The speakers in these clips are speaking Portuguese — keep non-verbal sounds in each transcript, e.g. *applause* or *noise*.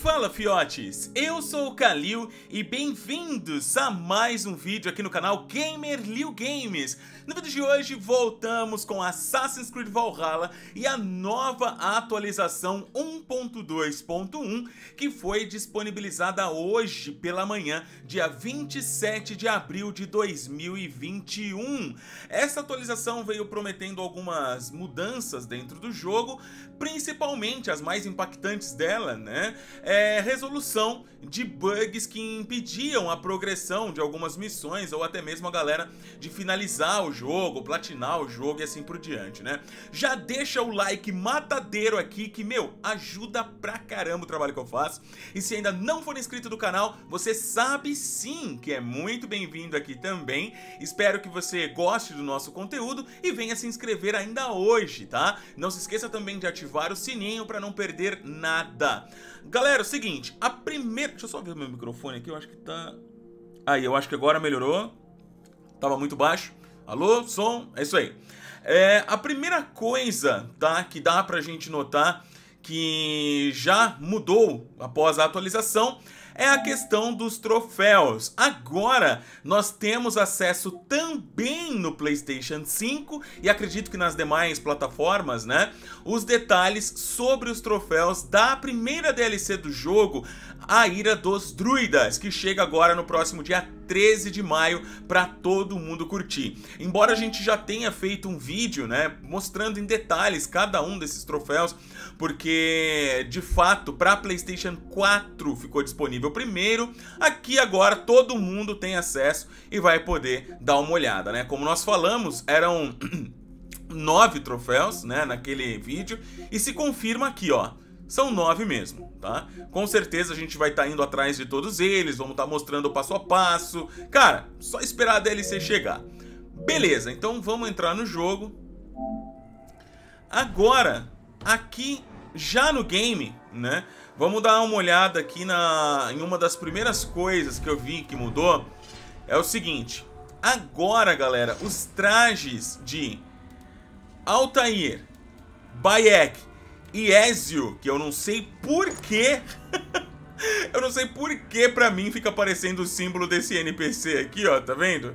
Fala fiotes, eu sou o Kalil e bem-vindos a mais um vídeo aqui no canal Gamer Liu Games. No vídeo de hoje voltamos com Assassin's Creed Valhalla e a nova atualização 1.2.1 que foi disponibilizada hoje pela manhã, dia 27 de abril de 2021. Essa atualização veio prometendo algumas mudanças dentro do jogo, principalmente as mais impactantes dela, né? é, resolução de bugs que impediam a progressão de algumas missões ou até mesmo a galera de finalizar o jogo, platinar o jogo e assim por diante, né? Já deixa o like matadeiro aqui que, meu, ajuda pra caramba o trabalho que eu faço. E se ainda não for inscrito do canal, você sabe sim que é muito bem-vindo aqui também. Espero que você goste do nosso conteúdo e venha se inscrever ainda hoje, tá? Não se esqueça também de ativar o sininho para não perder nada. Galera, Galera, é o seguinte, a primeira... Deixa eu só ver o meu microfone aqui, eu acho que tá... Aí, eu acho que agora melhorou. Tava muito baixo. Alô, som? É isso aí. É, a primeira coisa, tá, que dá pra gente notar que já mudou após a atualização é a questão dos troféus. Agora nós temos acesso também no PlayStation 5 e acredito que nas demais plataformas, né? Os detalhes sobre os troféus da primeira DLC do jogo, a Ira dos Druidas, que chega agora no próximo dia 13 de maio para todo mundo curtir. Embora a gente já tenha feito um vídeo, né, mostrando em detalhes cada um desses troféus, porque de fato para PlayStation 4 ficou disponível primeiro, aqui agora todo mundo tem acesso e vai poder dar uma olhada, né? Como nós falamos, eram *clears throat* nove troféus, né, naquele vídeo e se confirma aqui, ó. São nove mesmo, tá? Com certeza a gente vai estar tá indo atrás de todos eles, vamos estar tá mostrando passo a passo. Cara, só esperar a DLC chegar. Beleza, então vamos entrar no jogo. Agora, aqui já no game, né? Vamos dar uma olhada aqui na, em uma das primeiras coisas que eu vi que mudou. É o seguinte, agora galera, os trajes de Altair, Bayek e Ezio, que eu não sei porquê. *laughs* eu não sei porquê pra mim fica aparecendo o símbolo desse NPC aqui, ó, tá vendo?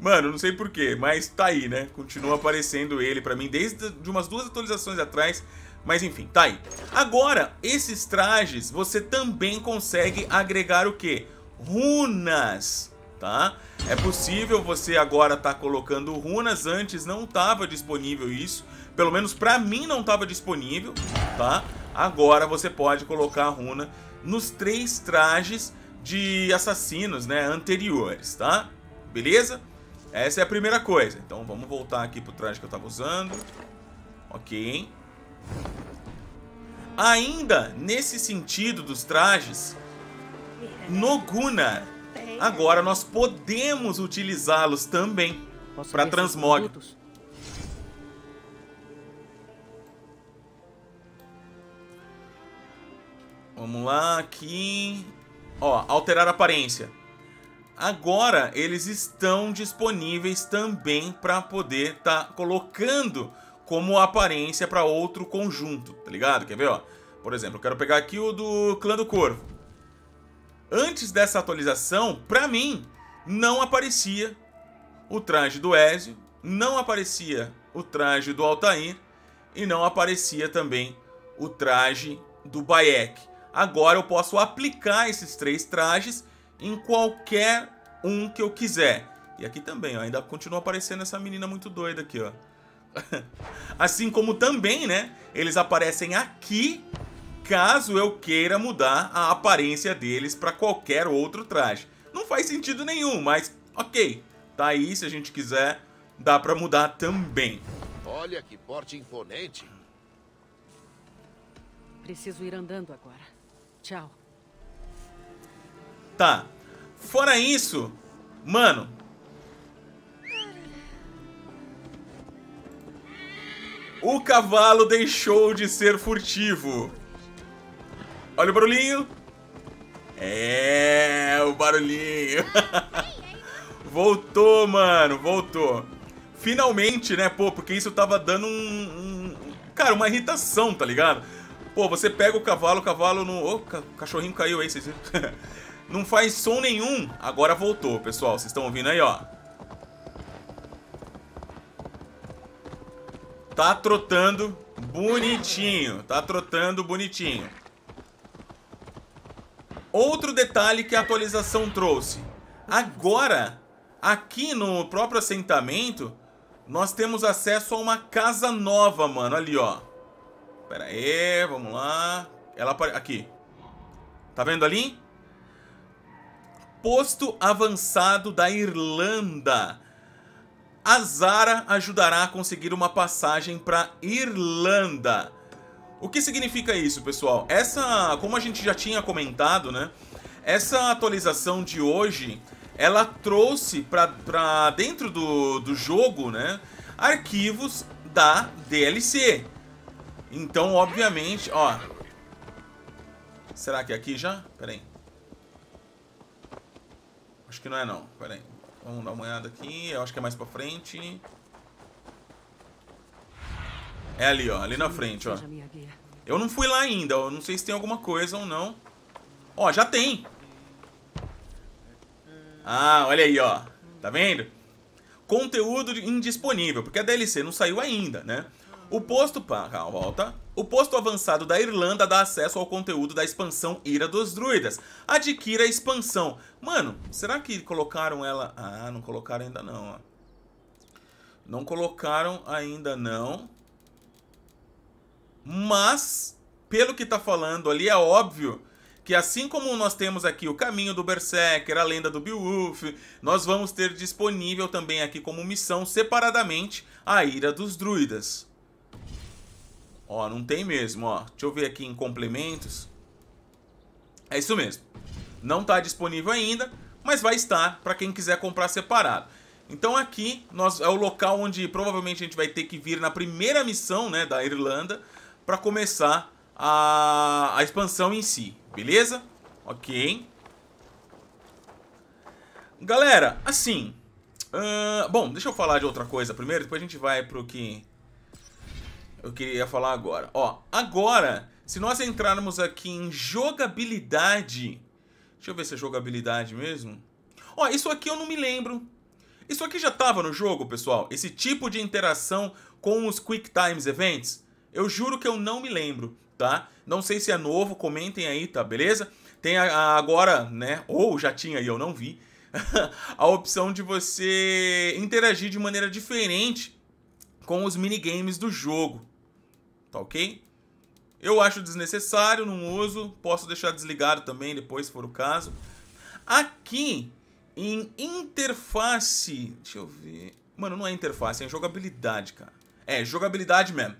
Mano, não sei porquê, mas tá aí, né? Continua aparecendo ele pra mim desde de umas duas atualizações atrás. Mas enfim, tá aí. Agora, esses trajes, você também consegue agregar o quê? Runas, tá? É possível você agora tá colocando runas, antes não estava disponível isso. Pelo menos pra mim não estava disponível, tá? Agora você pode colocar a runa nos três trajes de assassinos, né, anteriores, tá? Beleza? Essa é a primeira coisa. Então vamos voltar aqui pro traje que eu estava usando. Ok. Ainda nesse sentido dos trajes, no Gunnar, agora nós podemos utilizá-los também para transmog. Vamos lá, aqui. Ó, alterar aparência. Agora eles estão disponíveis também para poder tá colocando como aparência para outro conjunto, tá ligado? Quer ver, ó? Por exemplo, eu quero pegar aqui o do Clã do Corvo. Antes dessa atualização, pra mim, não aparecia o traje do Ezio, não aparecia o traje do Altair e não aparecia também o traje do Bayek agora eu posso aplicar esses três trajes em qualquer um que eu quiser. E aqui também, ó, ainda continua aparecendo essa menina muito doida aqui, ó. *laughs* assim como também, né, eles aparecem aqui caso eu queira mudar a aparência deles para qualquer outro traje. Não faz sentido nenhum, mas ok, tá aí, se a gente quiser, dá para mudar também. Olha que porte imponente. Preciso ir andando agora. Tchau. Tá. Fora isso, mano. O cavalo deixou de ser furtivo. Olha o barulhinho. É, o barulhinho. *laughs* voltou, mano, voltou. Finalmente, né, pô, porque isso tava dando um, um... Cara, uma irritação, tá ligado? Pô, você pega o cavalo, o cavalo não. Ô, oh, cachorrinho caiu aí, vocês viram? *laughs* não faz som nenhum. Agora voltou, pessoal. Vocês estão ouvindo aí, ó. Tá trotando bonitinho. Tá trotando bonitinho. Outro detalhe que a atualização trouxe. Agora, aqui no próprio assentamento, nós temos acesso a uma casa nova, mano. Ali, ó. Pera aí, vamos lá. Ela apare... Aqui. Tá vendo ali? Posto avançado da Irlanda. A Zara ajudará a conseguir uma passagem para Irlanda. O que significa isso, pessoal? Essa, como a gente já tinha comentado, né? Essa atualização de hoje, ela trouxe para dentro do, do jogo, né? Arquivos da DLC. Então, obviamente, ó. Será que é aqui já? Pera aí. Acho que não é não. Pera aí. Vamos dar uma olhada aqui. Eu acho que é mais pra frente. É ali, ó. Ali na frente, ó. Eu não fui lá ainda. Eu não sei se tem alguma coisa ou não. Ó, já tem. Ah, olha aí, ó. Tá vendo? Conteúdo indisponível. Porque a DLC não saiu ainda, né? O posto. Calma, volta. O posto avançado da Irlanda dá acesso ao conteúdo da expansão Ira dos Druidas. Adquira a expansão. Mano, será que colocaram ela. Ah, não colocaram ainda não, ó. Não colocaram ainda não. Mas, pelo que tá falando ali, é óbvio que assim como nós temos aqui o caminho do Berserker, a lenda do Beowulf, nós vamos ter disponível também aqui como missão separadamente a ira dos druidas. Ó, não tem mesmo, ó. Deixa eu ver aqui em complementos. É isso mesmo. Não está disponível ainda, mas vai estar para quem quiser comprar separado. Então aqui nós, é o local onde provavelmente a gente vai ter que vir na primeira missão né, da Irlanda para começar a, a expansão em si, beleza? Ok. Galera, assim... Uh, bom, deixa eu falar de outra coisa primeiro, depois a gente vai pro que eu queria falar agora. Ó, agora, se nós entrarmos aqui em jogabilidade, deixa eu ver se é jogabilidade mesmo. Ó, isso aqui eu não me lembro. Isso aqui já estava no jogo, pessoal? Esse tipo de interação com os Quick Times Events? Eu juro que eu não me lembro, tá? Não sei se é novo, comentem aí, tá? Beleza? Tem a, a agora, né? Ou já tinha e eu não vi. *laughs* a opção de você interagir de maneira diferente com os minigames do jogo. Tá ok? Eu acho desnecessário, não uso. Posso deixar desligado também depois, se for o caso. Aqui, em interface... Deixa eu ver... Mano, não é interface, é jogabilidade, cara. É, jogabilidade mesmo.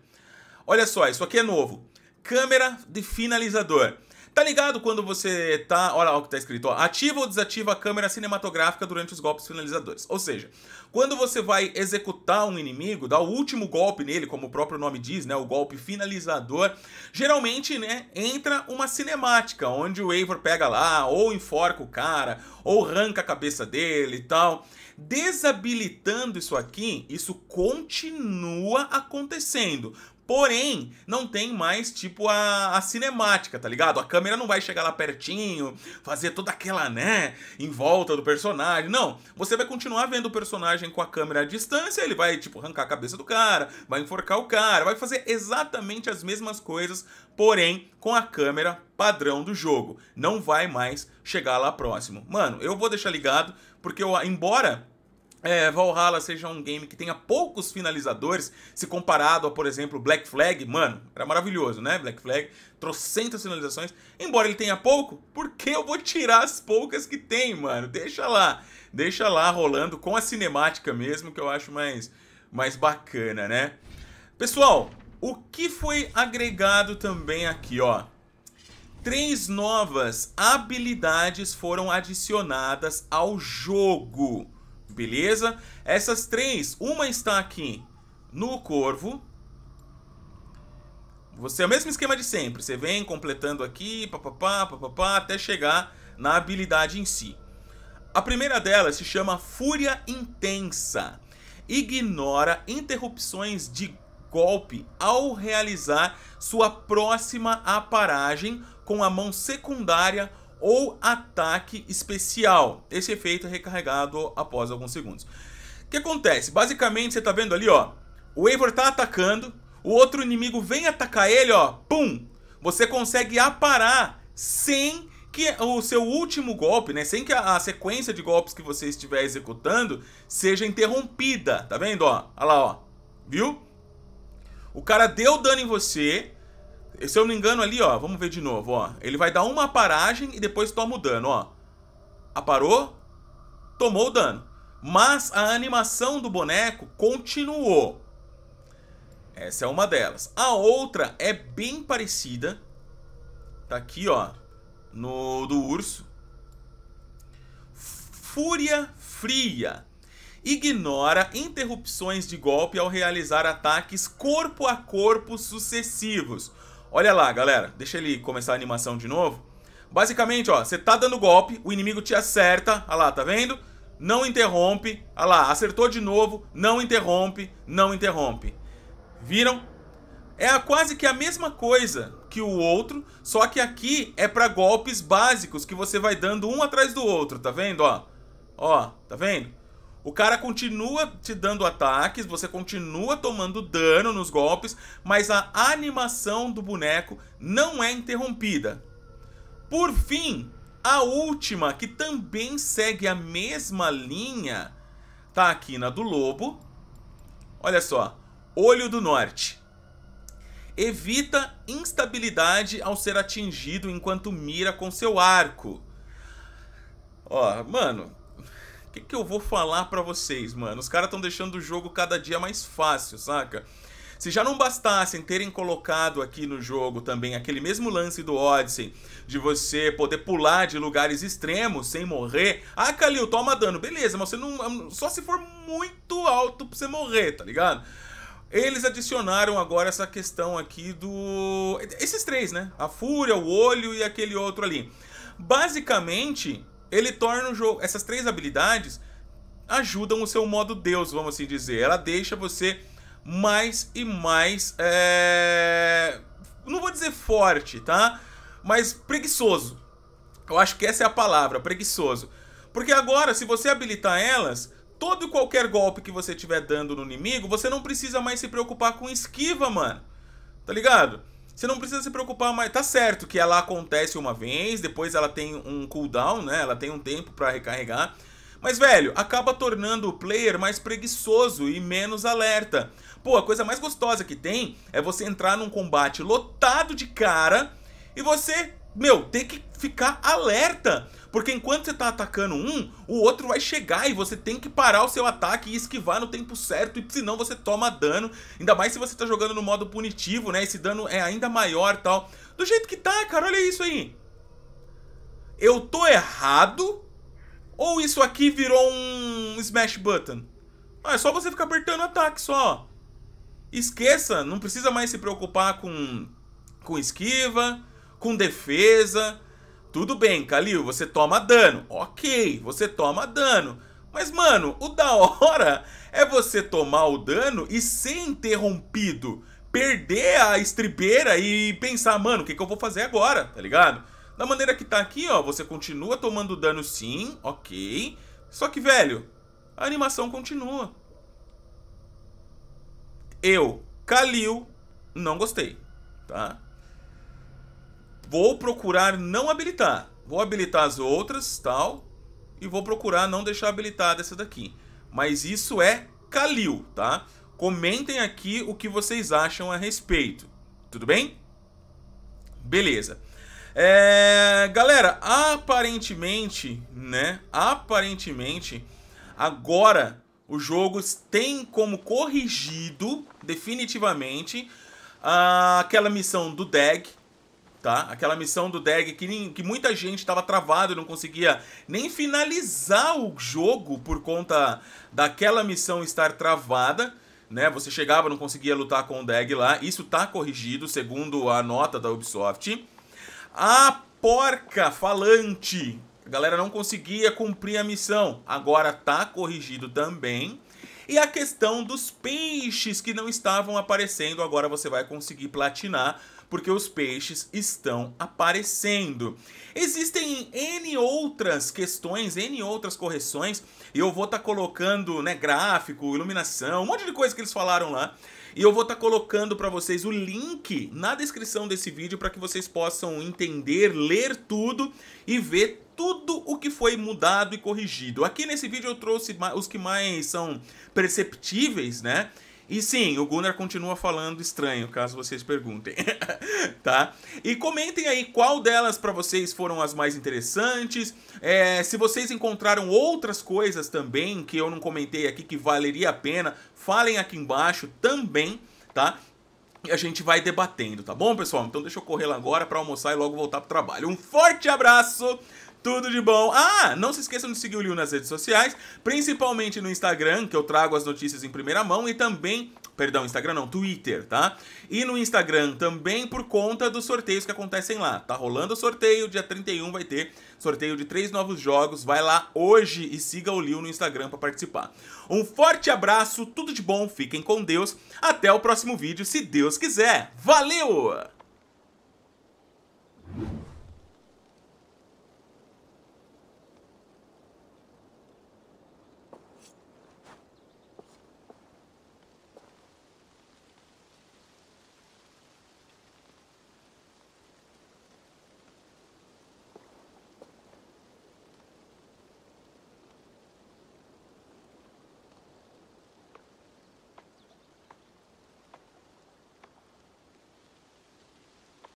Olha só, isso aqui é novo. Câmera de finalizador. Tá ligado quando você tá. Olha lá o que tá escrito, ó. Ativa ou desativa a câmera cinematográfica durante os golpes finalizadores. Ou seja, quando você vai executar um inimigo, dá o último golpe nele, como o próprio nome diz, né? O golpe finalizador, geralmente, né, entra uma cinemática, onde o Eivor pega lá, ou enforca o cara, ou arranca a cabeça dele e tal. Desabilitando isso aqui, isso continua acontecendo. Porém, não tem mais, tipo, a, a, cinemática, tá ligado? A câmera não vai chegar lá pertinho, fazer toda aquela, né, em volta do personagem. Não, você vai continuar vendo o personagem com a câmera à distância, ele vai, tipo, arrancar a cabeça do cara, vai enforcar o cara, vai fazer exatamente as mesmas coisas, porém, com a câmera padrão do jogo. Não vai mais chegar lá próximo. Mano, eu vou deixar ligado, porque eu, embora é, Valhalla seja um game que tenha poucos finalizadores, se comparado a, por exemplo, Black Flag, mano, era maravilhoso, né? Black Flag, trocentas finalizações. Embora ele tenha pouco, por que eu vou tirar as poucas que tem, mano? Deixa lá, deixa lá rolando com a cinemática mesmo, que eu acho mais, mais bacana, né? Pessoal, o que foi agregado também aqui, ó? Três novas habilidades foram adicionadas ao jogo beleza? Essas três, uma está aqui no corvo. Você é o mesmo esquema de sempre, você vem completando aqui, papapá, papapá, até chegar na habilidade em si. A primeira delas se chama Fúria Intensa. Ignora interrupções de golpe ao realizar sua próxima aparagem com a mão secundária ou ataque especial. Esse efeito é recarregado após alguns segundos. O que acontece? Basicamente, você está vendo ali, ó. O Eivor tá atacando, o outro inimigo vem atacar ele, ó. Pum! Você consegue aparar sem que o seu último golpe, né? Sem que a, a sequência de golpes que você estiver executando seja interrompida. Tá vendo, ó? Olha lá, ó. Viu? O cara deu dano em você, se eu não me engano ali, ó, vamos ver de novo, ó. Ele vai dar uma paragem e depois toma o dano, ó. Aparou, ah, tomou o dano. Mas a animação do boneco continuou. Essa é uma delas. A outra é bem parecida. Tá aqui, ó. No do urso. Fúria fria. Ignora interrupções de golpe ao realizar ataques corpo a corpo sucessivos. Olha lá, galera. Deixa ele começar a animação de novo. Basicamente, ó, você tá dando golpe, o inimigo te acerta. Olha lá, tá vendo? Não interrompe. Olha lá, acertou de novo. Não interrompe, não interrompe. Viram? É quase que a mesma coisa que o outro, só que aqui é para golpes básicos que você vai dando um atrás do outro, tá vendo, ó? Ó, tá vendo? O cara continua te dando ataques, você continua tomando dano nos golpes, mas a animação do boneco não é interrompida. Por fim, a última, que também segue a mesma linha, tá aqui na do lobo. Olha só, Olho do Norte. Evita instabilidade ao ser atingido enquanto mira com seu arco. Ó, mano, que, que eu vou falar para vocês, mano? Os caras estão deixando o jogo cada dia mais fácil, saca? Se já não bastassem terem colocado aqui no jogo também aquele mesmo lance do Odyssey, de você poder pular de lugares extremos sem morrer. Ah, Kalil, toma dano. Beleza, mas você não. Só se for muito alto pra você morrer, tá ligado? Eles adicionaram agora essa questão aqui do. Esses três, né? A Fúria, o Olho e aquele outro ali. Basicamente, ele torna o jogo. Essas três habilidades ajudam o seu modo Deus, vamos assim dizer. Ela deixa você mais e mais. É... Não vou dizer forte, tá? Mas preguiçoso. Eu acho que essa é a palavra, preguiçoso. Porque agora, se você habilitar elas, todo e qualquer golpe que você estiver dando no inimigo, você não precisa mais se preocupar com esquiva, mano. Tá ligado? Você não precisa se preocupar mais. Tá certo que ela acontece uma vez, depois ela tem um cooldown, né? Ela tem um tempo para recarregar. Mas, velho, acaba tornando o player mais preguiçoso e menos alerta. Pô, a coisa mais gostosa que tem é você entrar num combate lotado de cara e você, meu, ter que ficar alerta porque enquanto você tá atacando um, o outro vai chegar e você tem que parar o seu ataque e esquivar no tempo certo, e senão você toma dano. Ainda mais se você tá jogando no modo punitivo, né? Esse dano é ainda maior tal. Do jeito que tá, cara, olha isso aí. Eu tô errado? Ou isso aqui virou um smash button? Ah, é só você ficar apertando ataque só. Esqueça, não precisa mais se preocupar com, com esquiva, com defesa, tudo bem, Kalil, você toma dano. Ok, você toma dano. Mas, mano, o da hora é você tomar o dano e ser interrompido. Perder a estribeira e pensar, mano, o que, que eu vou fazer agora, tá ligado? Da maneira que tá aqui, ó, você continua tomando dano sim, ok. Só que, velho, a animação continua. Eu, Kalil, não gostei, tá? Vou procurar não habilitar. Vou habilitar as outras, tal. E vou procurar não deixar habilitada essa daqui. Mas isso é Kalil, tá? Comentem aqui o que vocês acham a respeito. Tudo bem? Beleza. É, galera, aparentemente, né? Aparentemente, agora o jogo tem como corrigido definitivamente ah, aquela missão do DEG, tá? Aquela missão do Deg que, nem, que muita gente estava travado e não conseguia nem finalizar o jogo por conta daquela missão estar travada. Né, você chegava, não conseguia lutar com o Deg lá. Isso tá corrigido, segundo a nota da Ubisoft. A porca falante. A galera não conseguia cumprir a missão. Agora tá corrigido também. E a questão dos peixes que não estavam aparecendo, agora você vai conseguir platinar porque os peixes estão aparecendo. Existem N outras questões, N outras correções, e eu vou estar tá colocando né, gráfico, iluminação, um monte de coisa que eles falaram lá. E eu vou estar tá colocando para vocês o link na descrição desse vídeo para que vocês possam entender, ler tudo e ver tudo o que foi mudado e corrigido. Aqui nesse vídeo eu trouxe os que mais são perceptíveis, né? E sim, o Gunnar continua falando estranho, caso vocês perguntem, *laughs* tá? E comentem aí qual delas para vocês foram as mais interessantes, é, se vocês encontraram outras coisas também que eu não comentei aqui que valeria a pena, falem aqui embaixo também, tá? E a gente vai debatendo, tá bom, pessoal? Então deixa eu correr lá agora para almoçar e logo voltar pro trabalho. Um forte abraço! Tudo de bom. Ah, não se esqueçam de seguir o Liu nas redes sociais, principalmente no Instagram, que eu trago as notícias em primeira mão, e também perdão, Instagram não, Twitter, tá? E no Instagram também por conta dos sorteios que acontecem lá. Tá rolando o sorteio, dia 31 vai ter sorteio de três novos jogos. Vai lá hoje e siga o Liu no Instagram para participar. Um forte abraço, tudo de bom, fiquem com Deus. Até o próximo vídeo, se Deus quiser. Valeu!